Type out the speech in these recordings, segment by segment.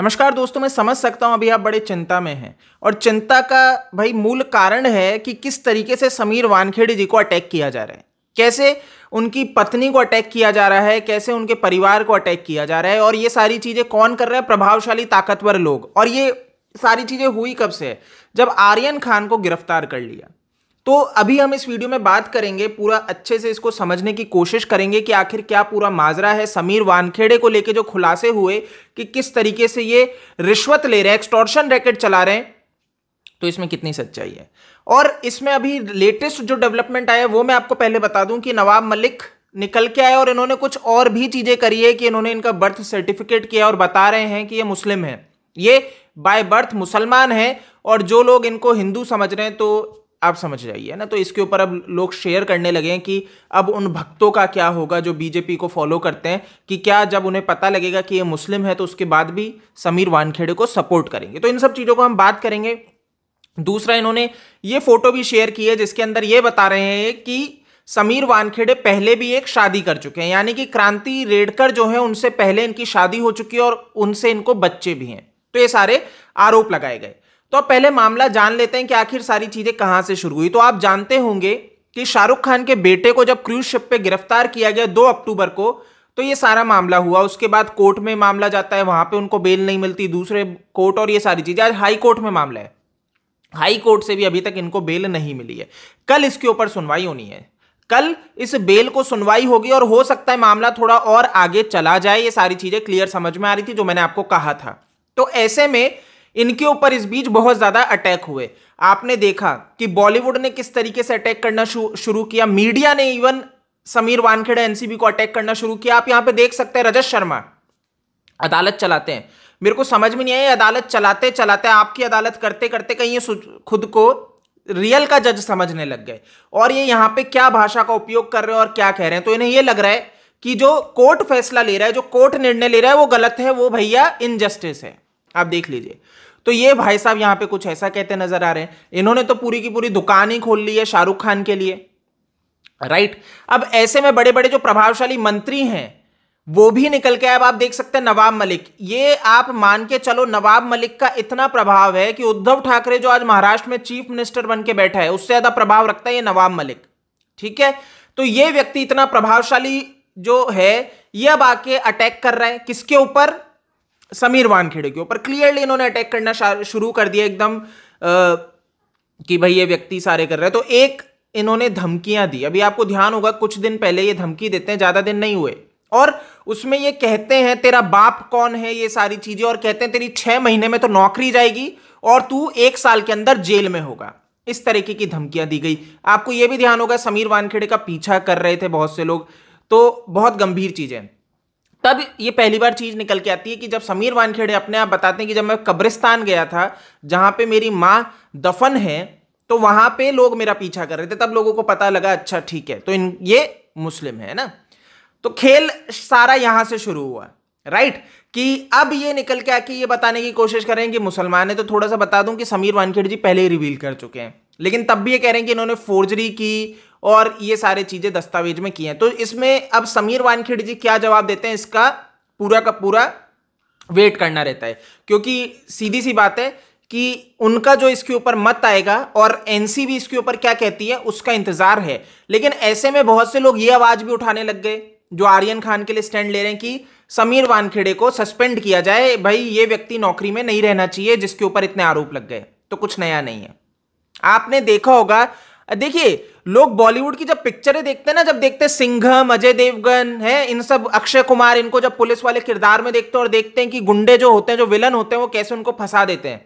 नमस्कार दोस्तों मैं समझ सकता हूं अभी आप बड़े चिंता में हैं और चिंता का भाई मूल कारण है कि किस तरीके से समीर वानखेड़े जी को अटैक किया जा रहा है कैसे उनकी पत्नी को अटैक किया जा रहा है कैसे उनके परिवार को अटैक किया जा रहा है और ये सारी चीज़ें कौन कर रहा है प्रभावशाली ताकतवर लोग और ये सारी चीज़ें हुई कब से जब आर्यन खान को गिरफ्तार कर लिया तो अभी हम इस वीडियो में बात करेंगे पूरा अच्छे से इसको समझने की कोशिश करेंगे कि आखिर क्या पूरा माजरा है समीर वानखेड़े को लेके जो खुलासे हुए कि किस तरीके से ये रिश्वत ले रहे हैं एक्सटॉर्शन रैकेट चला रहे हैं तो इसमें कितनी सच्चाई है और इसमें अभी लेटेस्ट जो डेवलपमेंट आया वो मैं आपको पहले बता दूं कि नवाब मलिक निकल के आए और इन्होंने कुछ और भी चीज़ें करी है कि इन्होंने इनका बर्थ सर्टिफिकेट किया और बता रहे हैं कि ये मुस्लिम है ये बाय बर्थ मुसलमान है और जो लोग इनको हिंदू समझ रहे हैं तो आप समझ जाइए ना तो इसके ऊपर अब लोग शेयर करने लगे हैं कि अब उन भक्तों का क्या होगा जो बीजेपी को फॉलो करते हैं कि क्या जब उन्हें पता लगेगा कि ये मुस्लिम है तो उसके बाद भी समीर वानखेड़े को सपोर्ट करेंगे तो इन सब चीज़ों को हम बात करेंगे दूसरा इन्होंने ये फोटो भी शेयर की है जिसके अंदर ये बता रहे हैं कि समीर वानखेड़े पहले भी एक शादी कर चुके हैं यानी कि क्रांति रेडकर जो है उनसे पहले इनकी शादी हो चुकी है और उनसे इनको बच्चे भी हैं तो ये सारे आरोप लगाए गए तो अब पहले मामला जान लेते हैं कि आखिर सारी चीज़ें कहां से शुरू हुई तो आप जानते होंगे कि शाहरुख खान के बेटे को जब क्रूज शिप पे गिरफ्तार किया गया दो अक्टूबर को तो ये सारा मामला हुआ उसके बाद कोर्ट में मामला जाता है वहां पे उनको बेल नहीं मिलती दूसरे कोर्ट और ये सारी चीज़ें आज हाई कोर्ट में मामला है हाई कोर्ट से भी अभी तक इनको बेल नहीं मिली है कल इसके ऊपर सुनवाई होनी है कल इस बेल को सुनवाई होगी और हो सकता है मामला थोड़ा और आगे चला जाए ये सारी चीज़ें क्लियर समझ में आ रही थी जो मैंने आपको कहा था तो ऐसे में इनके ऊपर इस बीच बहुत ज़्यादा अटैक हुए आपने देखा कि बॉलीवुड ने किस तरीके से अटैक करना शुरू किया मीडिया ने इवन समीर वानखेड़े एनसीबी को अटैक करना शुरू किया आप यहां पे देख सकते हैं रजत शर्मा अदालत चलाते हैं मेरे को समझ में नहीं आई अदालत चलाते चलाते आपकी अदालत करते करते कहीं ये खुद को रियल का जज समझने लग गए और ये यहां पे क्या भाषा का उपयोग कर रहे हैं और क्या कह रहे हैं तो इन्हें ये लग रहा है कि जो कोर्ट फैसला ले रहा है जो कोर्ट निर्णय ले रहा है वो गलत है वो भैया इनजस्टिस है आप देख लीजिए तो ये भाई साहब यहाँ पे कुछ ऐसा कहते नजर आ रहे हैं इन्होंने तो पूरी की पूरी दुकान ही खोल ली है शाहरुख खान के लिए राइट अब ऐसे में बड़े बड़े जो प्रभावशाली मंत्री हैं वो भी निकल के अब आप देख सकते हैं नवाब मलिक ये आप मान के चलो नवाब मलिक का इतना प्रभाव है कि उद्धव ठाकरे जो आज महाराष्ट्र में चीफ मिनिस्टर बन के बैठा है उससे ज्यादा प्रभाव रखता है ये नवाब मलिक ठीक है तो ये व्यक्ति इतना प्रभावशाली जो है ये अब आके अटैक कर रहा है किसके ऊपर समीर वानखेड़े के ऊपर क्लियरली इन्होंने अटैक करना शुरू कर दिया एकदम कि भाई ये व्यक्ति सारे कर रहे हैं तो एक इन्होंने धमकियां दी अभी आपको ध्यान होगा कुछ दिन पहले ये धमकी देते हैं ज़्यादा दिन नहीं हुए और उसमें ये कहते हैं तेरा बाप कौन है ये सारी चीज़ें और कहते हैं तेरी छह महीने में तो नौकरी जाएगी और तू एक साल के अंदर जेल में होगा इस तरीके की धमकियां दी गई आपको ये भी ध्यान होगा समीर वानखेड़े का पीछा कर रहे थे बहुत से लोग तो बहुत गंभीर चीज़ें तब ये पहली बार चीज़ निकल के आती है कि जब समीर वानखेड़े अपने आप बताते हैं कि जब मैं कब्रिस्तान गया था जहां पे मेरी माँ दफन है तो वहां पे लोग मेरा पीछा कर रहे थे तब लोगों को पता लगा अच्छा ठीक है तो इन ये मुस्लिम है ना तो खेल सारा यहां से शुरू हुआ राइट कि अब ये निकल के आके ये बताने की कोशिश कर रहे हैं कि मुसलमान है तो थोड़ा सा बता दूं कि समीर वानखेड़े जी पहले ही रिवील कर चुके हैं लेकिन तब भी ये कह रहे हैं कि इन्होंने फोर्जरी की और ये सारे चीज़ें दस्तावेज में की हैं तो इसमें अब समीर वानखेड़े जी क्या जवाब देते हैं इसका पूरा का पूरा वेट करना रहता है क्योंकि सीधी सी बात है कि उनका जो इसके ऊपर मत आएगा और एनसीबी इसके ऊपर क्या कहती है उसका इंतजार है लेकिन ऐसे में बहुत से लोग ये आवाज़ भी उठाने लग गए जो आर्यन खान के लिए स्टैंड ले रहे हैं कि समीर वानखेड़े को सस्पेंड किया जाए भाई ये व्यक्ति नौकरी में नहीं रहना चाहिए जिसके ऊपर इतने आरोप लग गए तो कुछ नया नहीं है आपने देखा होगा देखिए लोग बॉलीवुड की जब पिक्चरें देखते हैं ना जब देखते हैं सिंघम अजय देवगन है इन सब अक्षय कुमार इनको जब पुलिस वाले किरदार में देखते हैं और देखते हैं कि गुंडे जो होते हैं जो विलन होते हैं वो कैसे उनको फंसा देते हैं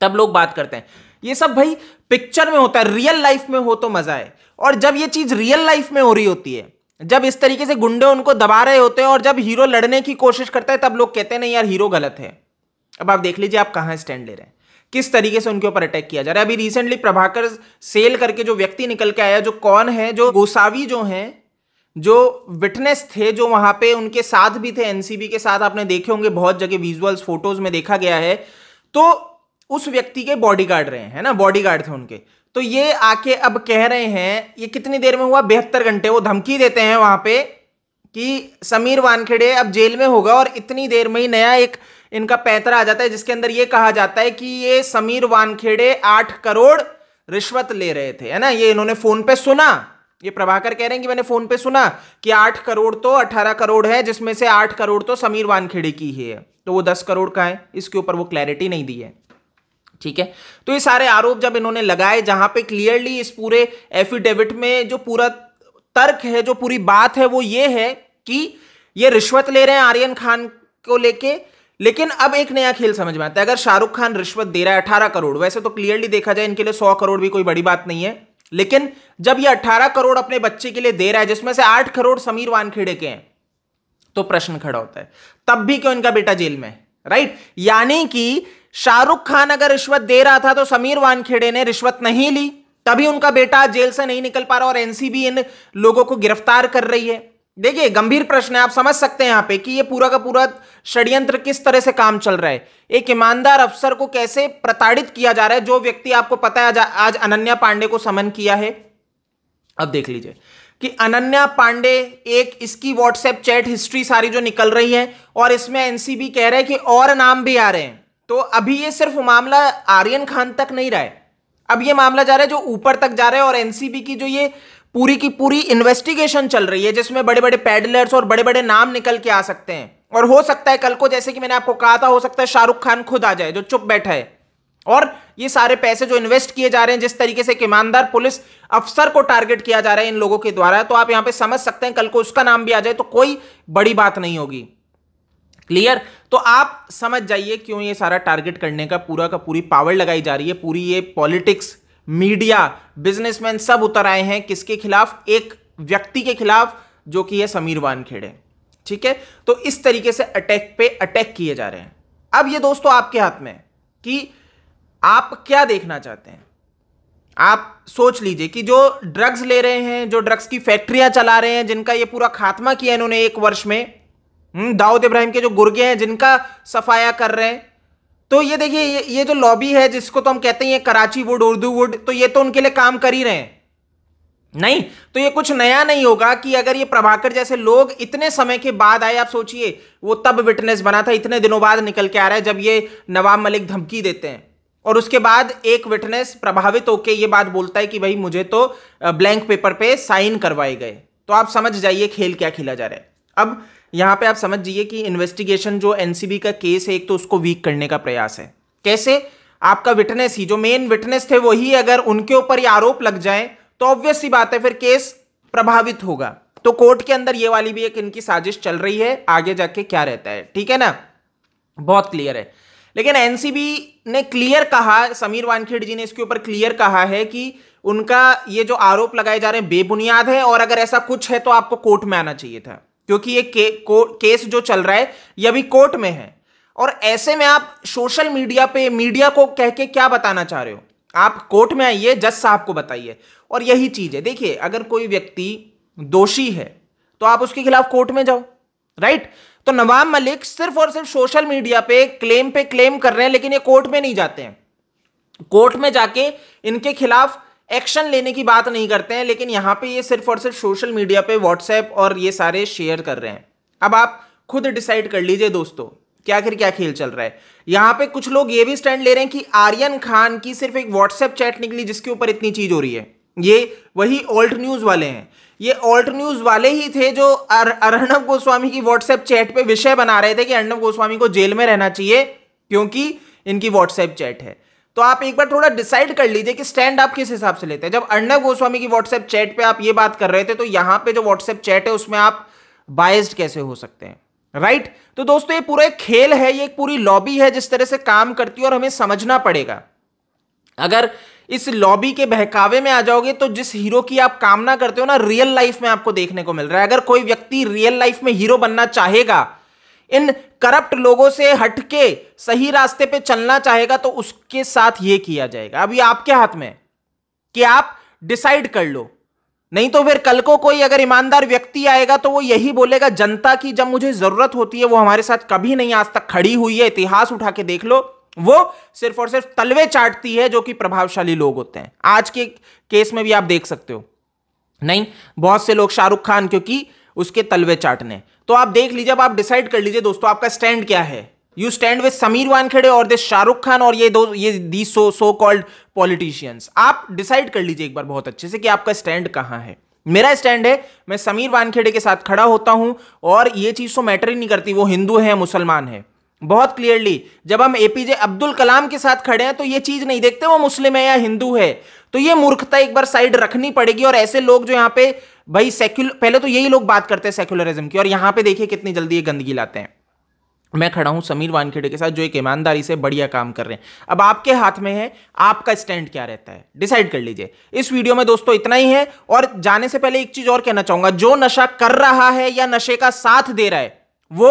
तब लोग बात करते हैं ये सब भाई पिक्चर में होता है रियल लाइफ में हो तो मजा है और जब ये चीज रियल लाइफ में हो रही होती है जब इस तरीके से गुंडे उनको दबा रहे होते हैं और जब हीरो लड़ने की कोशिश करता है तब लोग कहते हैं नहीं यार हीरो गलत है अब आप देख लीजिए आप कहाँ स्टैंड ले रहे हैं किस तरीके से उनके ऊपर अटैक किया जा रहा है अभी रिसेंटली प्रभाकर सेल करके जो व्यक्ति निकल के आया जो कौन है जो गोसावी जो हैं जो विटनेस थे जो वहां पे उनके साथ भी थे एनसीबी के साथ आपने देखे होंगे बहुत जगह विजुअल्स फोटोज में देखा गया है तो उस व्यक्ति के बॉडीगार्ड रहे हैं ना बॉडीगार्ड थे उनके तो ये आके अब कह रहे हैं ये कितनी देर में हुआ बेहतर घंटे वो धमकी देते हैं वहां पे कि समीर वानखेड़े अब जेल में होगा और इतनी देर में ही नया एक इनका पैतरा आ जाता है जिसके अंदर ये कहा जाता है कि ये समीर वानखेड़े आठ करोड़ रिश्वत ले रहे थे है ना ये इन्होंने फोन पे सुना ये प्रभाकर कह रहे हैं कि मैंने फोन पे सुना कि आठ करोड़ तो अठारह करोड़ है जिसमें से आठ करोड़ तो समीर वानखेड़े की ही है तो वो दस करोड़ का है इसके ऊपर वो क्लैरिटी नहीं दी है ठीक है तो ये सारे आरोप जब इन्होंने लगाए जहां पे क्लियरली इस पूरे एफिडेविट में जो पूरा तर्क है जो पूरी बात है वो ये है कि ये रिश्वत ले रहे हैं आर्यन खान को लेके लेकिन अब एक नया खेल समझ में आता है अगर शाहरुख खान रिश्वत दे रहा है अठारह करोड़ वैसे तो क्लियरली देखा जाए इनके लिए सौ करोड़ भी कोई बड़ी बात नहीं है लेकिन जब ये अठारह करोड़ अपने बच्चे के लिए दे रहा है जिसमें से आठ करोड़ समीर वानखेड़े के हैं तो प्रश्न खड़ा होता है तब भी क्यों इनका बेटा जेल में राइट यानी कि शाहरुख खान अगर रिश्वत दे रहा था तो समीर वानखेड़े ने रिश्वत नहीं ली तभी उनका बेटा जेल से नहीं निकल पा रहा और एनसीबी इन लोगों को गिरफ्तार कर रही है देखिए गंभीर प्रश्न है आप समझ सकते हैं यहाँ पे कि ये पूरा का पूरा षड्यंत्र किस तरह से काम चल रहा है एक ईमानदार अफसर को कैसे प्रताड़ित किया जा रहा है जो व्यक्ति आपको पता है आज अनन्या पांडे को समन किया है अब देख लीजिए कि अनन्या पांडे एक इसकी व्हाट्सएप चैट हिस्ट्री सारी जो निकल रही है और इसमें एनसीबी कह रहे हैं कि और नाम भी आ रहे हैं तो अभी ये सिर्फ मामला आर्यन खान तक नहीं रहा है अब ये मामला जा रहा है जो ऊपर तक जा रहा है और एनसीबी की जो ये पूरी की पूरी इन्वेस्टिगेशन चल रही है जिसमें बड़े बड़े पैडलर्स और बड़े बड़े नाम निकल के आ सकते हैं और हो सकता है कल को जैसे कि मैंने आपको कहा था हो सकता है शाहरुख खान खुद आ जाए जो चुप बैठा है और ये सारे पैसे जो इन्वेस्ट किए जा रहे हैं जिस तरीके से एक ईमानदार पुलिस अफसर को टारगेट किया जा रहा है इन लोगों के द्वारा तो आप यहां पे समझ सकते हैं कल को उसका नाम भी आ जाए तो कोई बड़ी बात नहीं होगी क्लियर तो आप समझ जाइए क्यों ये सारा टारगेट करने का पूरा का पूरी पावर लगाई जा रही है पूरी ये पॉलिटिक्स मीडिया बिजनेसमैन सब उतर आए हैं किसके खिलाफ एक व्यक्ति के खिलाफ जो कि है समीर वानखेड़े ठीक है तो इस तरीके से अटैक पे अटैक किए जा रहे हैं अब ये दोस्तों आपके हाथ में कि आप क्या देखना चाहते हैं आप सोच लीजिए कि जो ड्रग्स ले रहे हैं जो ड्रग्स की फैक्ट्रियां चला रहे हैं जिनका ये पूरा खात्मा किया इन्होंने एक वर्ष में हम्म, दाऊद इब्राहिम के जो गुर्गे हैं जिनका सफाया कर रहे हैं तो ये देखिए ये ये जो लॉबी है जिसको तो हम कहते हैं कराची वुड उर्दू वुड तो ये तो उनके लिए काम कर ही रहे हैं नहीं तो ये कुछ नया नहीं होगा कि अगर ये प्रभाकर जैसे लोग इतने समय के बाद आए आप सोचिए वो तब विटनेस बना था इतने दिनों बाद निकल के आ रहा है जब ये नवाब मलिक धमकी देते हैं और उसके बाद एक विटनेस प्रभावित होकर ये बात बोलता है कि भाई मुझे तो ब्लैंक पेपर पे साइन करवाए गए तो आप समझ जाइए खेल क्या खेला जा रहा है अब यहाँ पे आप समझ जाइए कि इन्वेस्टिगेशन जो एनसीबी का केस है एक तो उसको वीक करने का प्रयास है कैसे आपका विटनेस ही जो मेन विटनेस थे वही अगर उनके ऊपर ये आरोप लग जाए तो ऑब्वियस ही बात है फिर केस प्रभावित होगा तो कोर्ट के अंदर ये वाली भी एक इनकी साजिश चल रही है आगे जाके क्या रहता है ठीक है ना बहुत क्लियर है लेकिन एनसीबी ने क्लियर कहा समीर वानखेड़ जी ने इसके ऊपर क्लियर कहा है कि उनका ये जो आरोप लगाए जा रहे हैं बेबुनियाद है और अगर ऐसा कुछ है तो आपको कोर्ट में आना चाहिए था क्योंकि ये के, को, केस जो चल रहा है ये अभी कोर्ट में है और ऐसे में आप सोशल मीडिया पे मीडिया को कह के क्या बताना चाह रहे हो आप कोर्ट में आइए जज साहब को बताइए और यही चीज़ है देखिए अगर कोई व्यक्ति दोषी है तो आप उसके खिलाफ कोर्ट में जाओ राइट तो नवाब मलिक सिर्फ और सिर्फ सोशल मीडिया पे क्लेम पे क्लेम कर रहे हैं लेकिन ये कोर्ट में नहीं जाते हैं कोर्ट में जाके इनके खिलाफ एक्शन लेने की बात नहीं करते हैं लेकिन यहाँ पे ये सिर्फ और सिर्फ सोशल मीडिया पे व्हाट्सएप और ये सारे शेयर कर रहे हैं अब आप खुद डिसाइड कर लीजिए दोस्तों क्या आखिर क्या खेल चल रहा है यहाँ पे कुछ लोग ये भी स्टैंड ले रहे हैं कि आर्यन खान की सिर्फ एक व्हाट्सएप चैट निकली जिसके ऊपर इतनी चीज हो रही है ये वही ऑल्ट न्यूज वाले हैं ये ऑल्ट न्यूज वाले ही थे जो अर्णव गोस्वामी की व्हाट्सएप चैट पे विषय बना रहे थे कि अर्णव गोस्वामी को जेल में रहना चाहिए क्योंकि इनकी व्हाट्सएप चैट है तो आप एक बार थोड़ा डिसाइड कर लीजिए कि स्टैंड आप किस हिसाब से लेते हैं जब अर्णव गोस्वामी की व्हाट्सएप चैट पे आप ये बात कर रहे थे तो यहां पे जो व्हाट्सएप चैट है उसमें आप बायस्ड कैसे हो सकते हैं राइट right? तो दोस्तों ये पूरा एक खेल है ये एक पूरी लॉबी है जिस तरह से काम करती है और हमें समझना पड़ेगा अगर इस लॉबी के बहकावे में आ जाओगे तो जिस हीरो की आप कामना करते हो ना रियल लाइफ में आपको देखने को मिल रहा है अगर कोई व्यक्ति रियल लाइफ में हीरो बनना चाहेगा इन करप्ट लोगों से हटके सही रास्ते पे चलना चाहेगा तो उसके साथ ये किया जाएगा अब आपके हाथ में कि आप डिसाइड कर लो नहीं तो फिर कल को कोई अगर ईमानदार व्यक्ति आएगा तो वो यही बोलेगा जनता की जब मुझे ज़रूरत होती है वो हमारे साथ कभी नहीं आज तक खड़ी हुई है इतिहास उठा के देख लो वो सिर्फ और सिर्फ तलवे चाटती है जो कि प्रभावशाली लोग होते हैं आज के केस में भी आप देख सकते हो नहीं बहुत से लोग शाहरुख खान क्योंकि उसके तलवे चाटने तो आप देख लीजिए अब आप डिसाइड कर लीजिए दोस्तों आपका स्टैंड क्या है you stand with Sameer Wankhede और दिस शाहरुख खान और ये दो ये the so so called politicians आप डिसाइड कर लीजिए एक बार बहुत अच्छे से कि आपका स्टैंड कहाँ है मेरा स्टैंड है मैं समीर वानखेड़े के साथ खड़ा होता हूँ और ये चीज़ तो मैटर ही नहीं करती वो हिंदू है मुसलमान है बहुत क्लियरली जब हम एपीजे अब्दुल कलाम के साथ खड़े हैं तो ये चीज़ नहीं देखते वो मुस्लिम है या हिंदू है तो ये मूर्खता एक बार साइड रखनी पड़ेगी और ऐसे लोग जो यहाँ पे भाई सेक्युलर पहले तो यही लोग बात करते हैं सेक्युलरिज्म की और यहां पे देखिए कितनी जल्दी ये गंदगी लाते हैं मैं खड़ा हूं समीर वानखेड़े के साथ जो एक ईमानदारी से बढ़िया काम कर रहे हैं अब आपके हाथ में है आपका स्टैंड क्या रहता है डिसाइड कर लीजिए इस वीडियो में दोस्तों इतना ही है और जाने से पहले एक चीज और कहना चाहूंगा जो नशा कर रहा है या नशे का साथ दे रहा है वो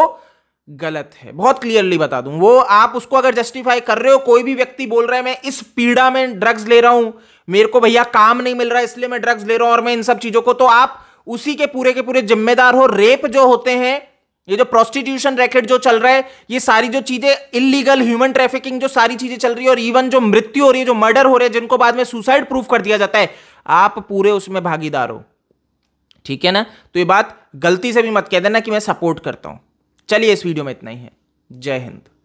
गलत है बहुत क्लियरली बता दूं वो आप उसको अगर जस्टिफाई कर रहे हो कोई भी व्यक्ति बोल रहा है मैं इस पीड़ा में ड्रग्स ले रहा हूं मेरे को भैया काम नहीं मिल रहा है इसलिए मैं ड्रग्स ले रहा हूं और मैं इन सब चीजों को तो आप उसी के पूरे के पूरे जिम्मेदार हो रेप जो होते हैं ये जो प्रोस्टिट्यूशन रैकेट जो चल रहा है ये सारी जो चीजें इलीगल ह्यूमन ट्रैफिकिंग जो सारी चीजें चल रही है और इवन जो मृत्यु हो रही है जो मर्डर हो रहे हैं जिनको बाद में सुसाइड प्रूफ कर दिया जाता है आप पूरे उसमें भागीदार हो ठीक है ना तो ये बात गलती से भी मत कह देना कि मैं सपोर्ट करता हूं चलिए इस वीडियो में इतना ही है जय हिंद